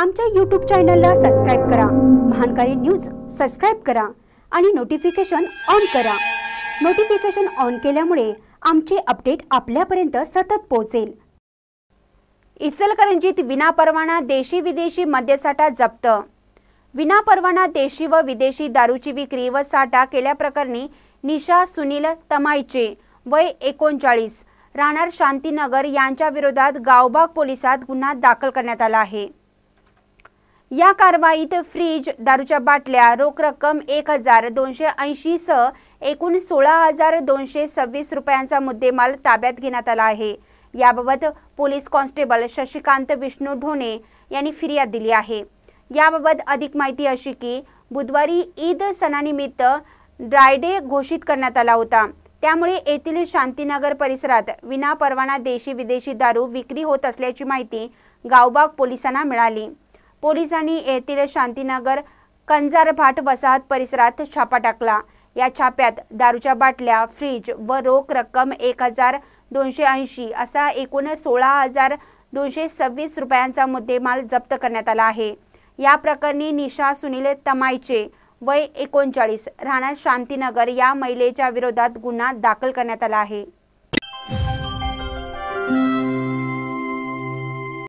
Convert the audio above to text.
आमच्या यूट्यूब चॅनलला सबस्क्राईब करा महानकारी न्यूज सबस्क्राईब करा आणि नोटिफिकेशन ऑन करा नोटिफिकेशन ऑन केल्यामुळे आमचे अपडेट आपल्यापर्यंत सतत पोहोचेल इचलकरंजीत परवाना देशी विदेशी मद्यसाठा जप्त परवाना देशी व विदेशी दारूची विक्री व साठा केल्याप्रकरणी निशा सुनील तमाईचे वय एकोणचाळीस राहणार शांतीनगर यांच्या विरोधात गावबाग पोलिसात गुन्हा दाखल करण्यात आला आहे या कारवाईत फ्रीज दारूच्या बाटल्या रोख रक्कम एक हजार दोनशे ऐंशी सह एकूण सोळा हजार दोनशे सव्वीस रुपयांचा मुद्देमाल ताब्यात घेण्यात आला आहे याबाबत पोलीस कॉन्स्टेबल शशिकांत विष्णू ढोणे यांनी फिर्याद दिली आहे याबाबत अधिक माहिती अशी की बुधवारी ईद सणानिमित्त ड्रायडे घोषित करण्यात आला होता त्यामुळे येथील शांतीनगर परिसरात विनापरवाना देशी विदेशी दारू विक्री होत असल्याची माहिती गावबाग पोलिसांना मिळाली पोलिसांनी येथील शांतीनगर कंजारभाट वसाहत परिसरात छापा टाकला या छाप्यात दारूच्या बाटल्या फ्रीज व रोख रक्कम एक हजार दोनशे ऐंशी असा एकूण सोळा हजार दोनशे सव्वीस रुपयांचा मुद्देमाल जप्त करण्यात आला आहे या प्रकरणी निशा सुनील तमायचे वय एकोणचाळीस राहणार शांतीनगर या महिलेच्या विरोधात गुन्हा दाखल करण्यात आला आहे